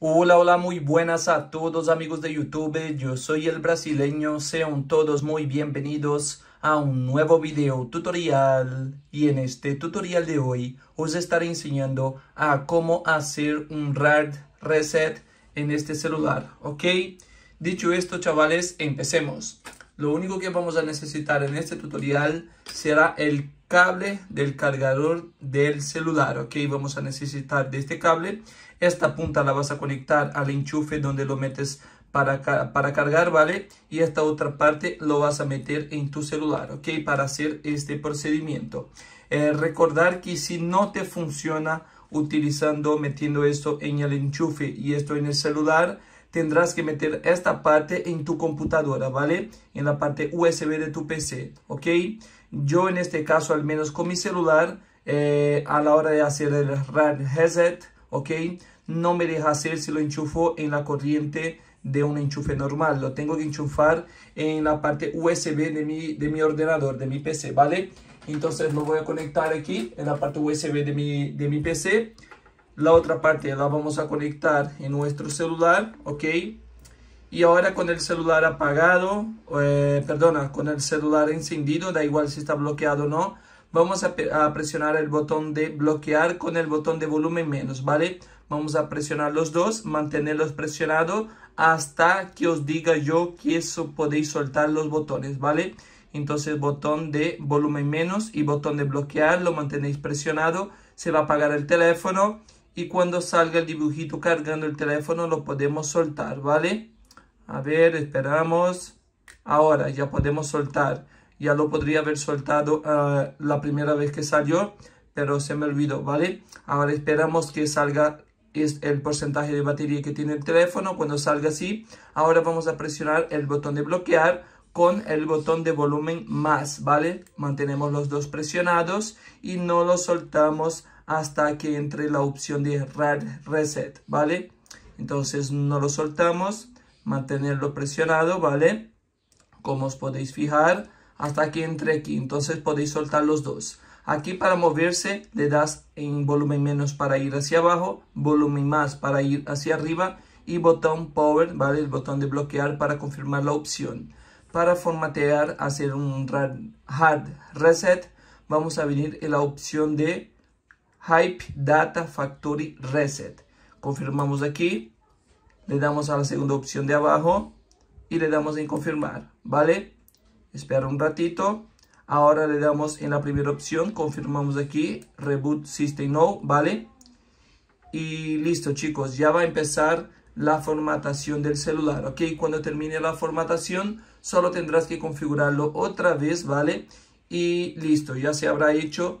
Hola, hola, muy buenas a todos amigos de YouTube, yo soy el brasileño, sean todos muy bienvenidos a un nuevo video tutorial y en este tutorial de hoy os estaré enseñando a cómo hacer un red reset en este celular, ok? Dicho esto chavales, empecemos. Lo único que vamos a necesitar en este tutorial será el cable del cargador del celular, ok, vamos a necesitar de este cable, esta punta la vas a conectar al enchufe donde lo metes para, para cargar, ¿vale? Y esta otra parte lo vas a meter en tu celular, ¿ok? Para hacer este procedimiento. Eh, recordar que si no te funciona utilizando, metiendo esto en el enchufe y esto en el celular, tendrás que meter esta parte en tu computadora, ¿vale? En la parte USB de tu PC, ¿ok? Yo en este caso, al menos con mi celular, eh, a la hora de hacer el reset, ¿ok? No me deja hacer si lo enchufo en la corriente de un enchufe normal. Lo tengo que enchufar en la parte USB de mi, de mi ordenador, de mi PC, ¿vale? Entonces lo voy a conectar aquí en la parte USB de mi, de mi PC la otra parte la vamos a conectar en nuestro celular ok y ahora con el celular apagado eh, perdona con el celular encendido da igual si está bloqueado o no vamos a, a, presionar el botón de bloquear con el botón de volumen menos vale vamos a presionar los dos mantenerlos presionados hasta que os diga yo que eso podéis soltar los botones vale entonces botón de volumen menos y botón de bloquear lo mantenéis presionado se va a apagar el teléfono y cuando salga el dibujito cargando el teléfono lo podemos soltar, ¿vale? A ver, esperamos. Ahora ya podemos soltar. Ya lo podría haber soltado ah, la primera vez que salió, pero se me olvidó, ¿vale? Ahora esperamos que salga es el porcentaje de batería que tiene el teléfono. Cuando salga así, ahora vamos a presionar el botón de bloquear con el botón de volumen más, ¿vale? Mantenemos los dos presionados y no lo soltamos hasta que entre la opción de RAD Reset, ¿vale? Entonces no lo soltamos, mantenerlo presionado, ¿vale? Como os podéis fijar, hasta que entre aquí, entonces podéis soltar los dos. Aquí para moverse le das en volumen menos para ir hacia abajo, volumen más para ir hacia arriba y botón power, ¿vale? El botón de bloquear para confirmar la opción. Para formatear, hacer un hard reset, vamos a venir en la opción de Hype Data Factory Reset. Confirmamos aquí. Le damos a la segunda opción de abajo. Y le damos en confirmar. ¿Vale? Esperar un ratito. Ahora le damos en la primera opción. Confirmamos aquí. Reboot System Now. ¿Vale? Y listo chicos. Ya va a empezar la formatación del celular, ¿ok? Cuando termine la formatación, solo tendrás que configurarlo otra vez, ¿vale? Y listo, ya se habrá hecho